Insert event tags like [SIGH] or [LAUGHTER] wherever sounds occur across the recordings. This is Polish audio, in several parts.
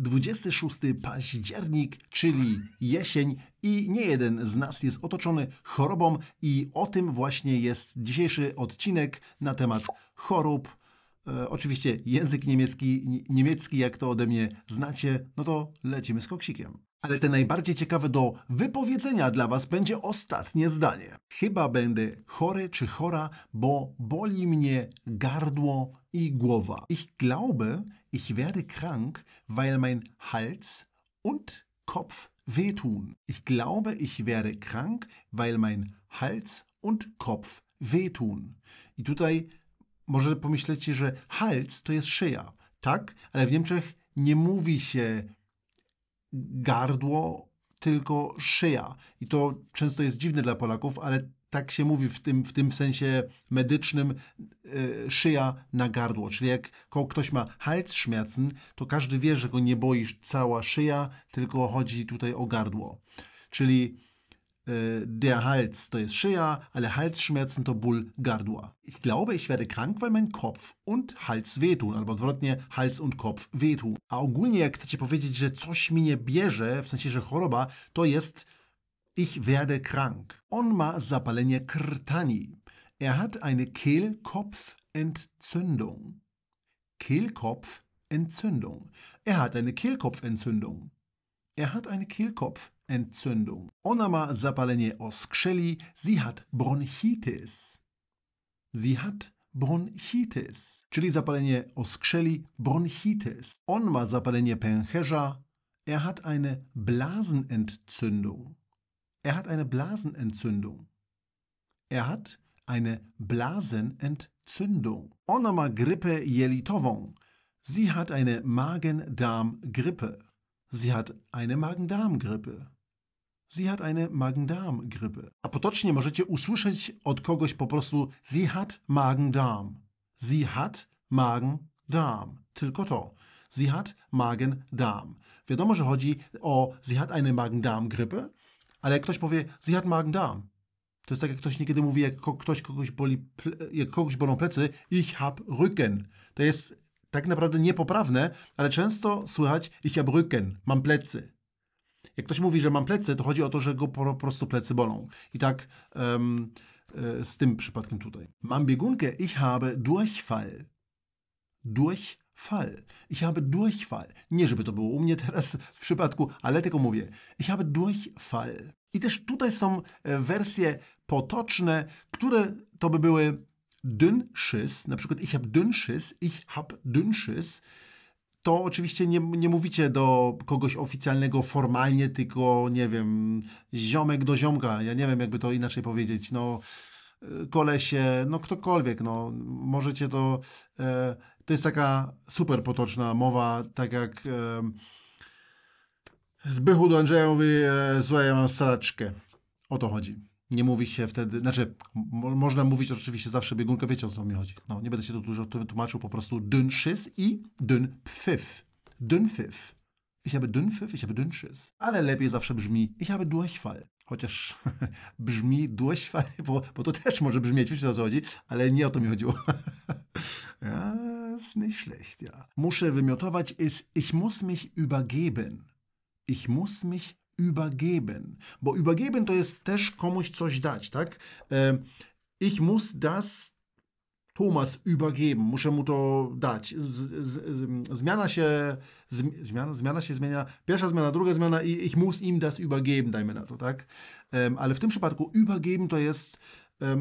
26 październik, czyli jesień, i nie jeden z nas jest otoczony chorobą, i o tym właśnie jest dzisiejszy odcinek na temat chorób. E, oczywiście język niemiecki, niemiecki, jak to ode mnie znacie, no to lecimy z koksikiem. Ale te najbardziej ciekawe do wypowiedzenia dla Was będzie ostatnie zdanie. Chyba będę chory czy chora, bo boli mnie gardło i głowa. Ich glaube, ich werde krank, weil mein Hals und Kopf wehtun. Ich glaube, ich werde krank, weil mein Hals und Kopf wehtun. I tutaj może pomyślecie, że Hals to jest szyja. Tak, ale w Niemczech nie mówi się gardło, tylko szyja. I to często jest dziwne dla Polaków, ale tak się mówi w tym, w tym sensie medycznym, yy, szyja na gardło. Czyli jak ktoś ma Halsschmerzen, to każdy wie, że go nie boisz cała szyja, tylko chodzi tutaj o gardło. Czyli Äh, der Hals, to ist szyja, alle halsschmerzen to Bull, Gardua. Ich glaube, ich werde krank, weil mein Kopf und Hals wehtun, albo odwrotnie, Hals und Kopf wehtun. A ogólnie, jak chcecie powiedzieć, że coś mi nie bierze, w sensie, że choroba, to jest ich werde krank. On ma zapalenie krtani. Er hat eine Kehlkopfentzündung. Kehlkopfentzündung. Er hat eine Kehlkopfentzündung. Er hat eine Kehlkopfentzündung. Onama zapalenie oskrzeli. Sie hat Bronchitis. Sie hat bronchitis, czyli zapalenie oskrzeli, bronchitis. Onma zapalenie pęcherza. Er hat eine Blasenentzündung. Er hat eine Blasenentzündung. Er hat eine Blasenentzündung. Onama Grippe grypę jelitową. Sie hat eine Magen-Darm-Grippe. Sie hat eine Magen-Darm-Grippe. Sie hat eine Magen-Darm-Grippe. A potocznie możecie usłyszeć od kogoś po prostu Sie hat Magen-Darm. Sie hat Magen-Darm. Tylko to. Sie hat Magen-Darm. Wiadomo, że chodzi o Sie hat eine Magen-Darm-Grypę, ale jak ktoś powie Sie hat Magen-Darm, to jest tak, jak ktoś niekiedy mówi, jak ko ktoś kogoś boli, jak kogoś bolą plecy, ich hab Rücken. To jest tak naprawdę niepoprawne, ale często słychać ich ja brücken, mam plecy. Jak ktoś mówi, że mam plecy, to chodzi o to, że go po prostu plecy bolą. I tak um, z tym przypadkiem tutaj. Mam biegunkę, ich habe Durchfall. Durchfall. Ich habe Durchfall. Nie, żeby to było u mnie teraz w przypadku, ale tylko mówię. Ich habe Durchfall. I też tutaj są e, wersje potoczne, które to by były Dünschiss, na przykład ich hab Dünschiss, ich hab Dünschiss, to oczywiście nie, nie mówicie do kogoś oficjalnego formalnie, tylko nie wiem, ziomek do ziomka, ja nie wiem jakby to inaczej powiedzieć, no y, kolesie, no ktokolwiek, no możecie to, e, to jest taka super potoczna mowa, tak jak e, Zbychu do Andrzeja mówi, e, słuchaj, ja mam saraczkę, o to chodzi nie mówi się wtedy, znaczy można mówić oczywiście zawsze biegunkę, wiecie o co mi chodzi. No, nie będę się tu dużo tłumaczył, po prostu dyn szys i dyn pfyf. Dyn pfyf. Ich habe dünn Pfiff, ich habe dünn szys. Ale lepiej zawsze brzmi, ich habe Durchfall. Chociaż [LAUGHS] brzmi Durchfall, bo, bo to też może brzmieć, wiecie o co chodzi, ale nie o to mi chodziło. ja, ist nicht schlecht, ja. Muszę wymiotować ist, ich muss mich übergeben. Ich muss mich übergeben. Bo übergeben to jest też komuś coś dać, tak? E, ich muss das Thomas übergeben, muszę mu to dać. Z, z, zmiana się, z, zmiana, zmiana się zmienia, pierwsza zmiana, druga zmiana i ich muss ihm das übergeben, dajmy na to, tak? ale w tym przypadku übergeben to jest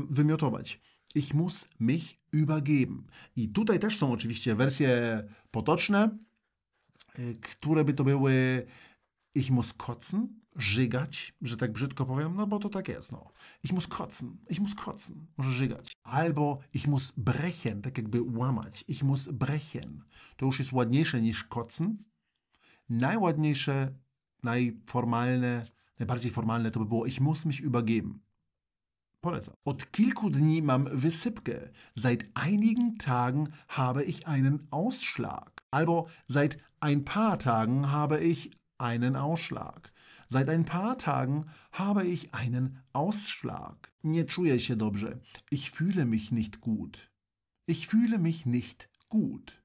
wymiotować. Ich muss mich übergeben. I tutaj też są oczywiście wersje potoczne, e, które by to były Ich muss kotzen, żygać, że tak brzydko powiem, no bo to tak jest, no. Ich muss kotzen, ich muss kotzen, może żygać. Albo ich muss brechen, tak jakby łamać, ich muss brechen. To już jest ładniejsze niż kotzen. Najładniejsze, najformalne, najbardziej formalne to by było ich muss mich übergeben. Polecam. Od kilku dni mam wysypkę. Seit einigen Tagen habe ich einen Ausschlag. Albo seit ein paar Tagen habe ich einen Ausschlag. Seit ein paar Tagen habe ich einen Ausschlag. Nie czuję się dobrze. Ich fühle mich nicht gut. Ich fühle mich nicht gut.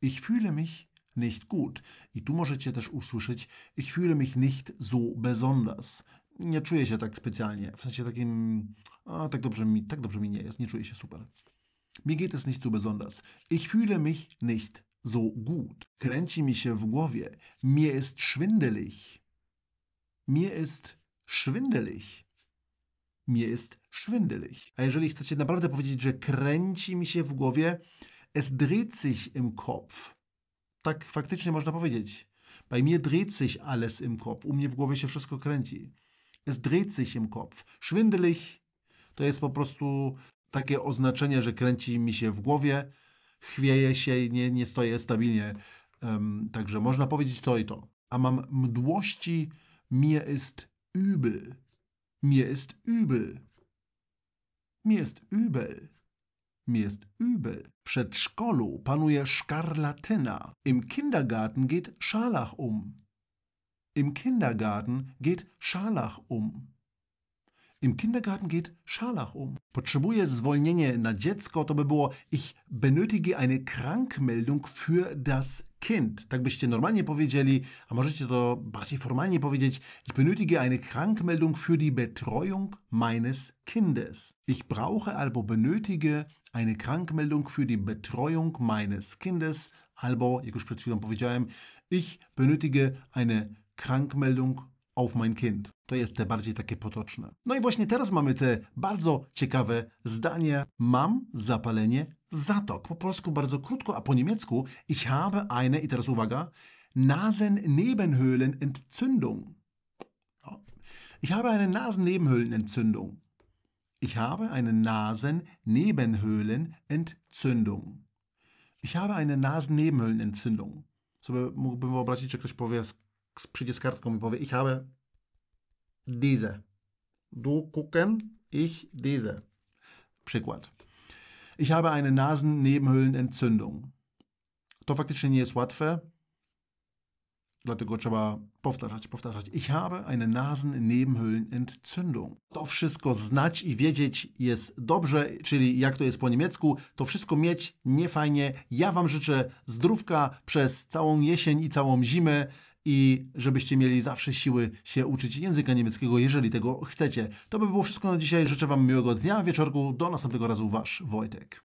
Ich fühle mich nicht gut. I tu możecie też usłyszeć, ich fühle mich nicht so besonders. Nie czuję się tak specjalnie, w sensie takim, a, tak, dobrze mi, tak dobrze mi nie jest, nie czuję się super. Mir geht es nicht so besonders. Ich fühle mich nicht so gut, kręci mi się w głowie. Mir ist schwindelig. Mir ist schwindelig. Mir ist schwindelig. A jeżeli chcecie naprawdę powiedzieć, że kręci mi się w głowie, es dreht sich im Kopf. Tak faktycznie można powiedzieć. Bei mir dreht sich alles im Kopf. U mnie w głowie się wszystko kręci. Es dreht sich im Kopf. Schwindelig to jest po prostu takie oznaczenie, że kręci mi się w głowie chwieję się i nie, nie stoję stabilnie. Um, także można powiedzieć to i to. A mam mdłości, mir ist übel. Mir ist übel. Mir ist übel. Mir ist übel. W przedszkolu panuje szkarlatyna. Im Kindergarten geht Scharlach um. Im Kindergarten geht Scharlach um. Im Kindergarten geht Scharlach um. Potrzebuję zwolnienie na dziecko to by było ich benötige eine Krankmeldung für das Kind. Tak byście normalnie powiedzieli, a możecie to bardziej formalnie powiedzieć, ich benötige eine Krankmeldung für die Betreuung meines Kindes. Ich brauche albo benötige eine Krankmeldung für die Betreuung meines Kindes, albo, jak już przed chwilą powiedziałem, ich benötige eine Krankmeldung für auf mein Kind. To jest te bardziej takie potoczne. No i właśnie teraz mamy te bardzo ciekawe zdanie. Mam zapalenie zatok. Po polsku bardzo krótko, a po niemiecku ich habe eine, i teraz uwaga, Nasennebenhöhlenentzündung. No. Ich habe eine Nasennebenhöhlenentzündung. Ich habe eine Nasennebenhöhlenentzündung. Ich habe eine Nasennebenhöhlenentzündung. Sobie mógłbym wyobrazić, że ktoś powie, przyjdzie z kartką i powie, ich habe diese. Du gucken, ich diese. Przykład. Ich habe eine Nasennebenhöhlenentzündung. To faktycznie nie jest łatwe, dlatego trzeba powtarzać, powtarzać. Ich habe eine Nasennebenhöhlenentzündung. To wszystko znać i wiedzieć jest dobrze, czyli jak to jest po niemiecku, to wszystko mieć niefajnie. Ja Wam życzę zdrówka przez całą jesień i całą zimę i żebyście mieli zawsze siły się uczyć języka niemieckiego, jeżeli tego chcecie. To by było wszystko na dzisiaj. Życzę Wam miłego dnia, wieczorku. Do następnego razu, Wasz Wojtek.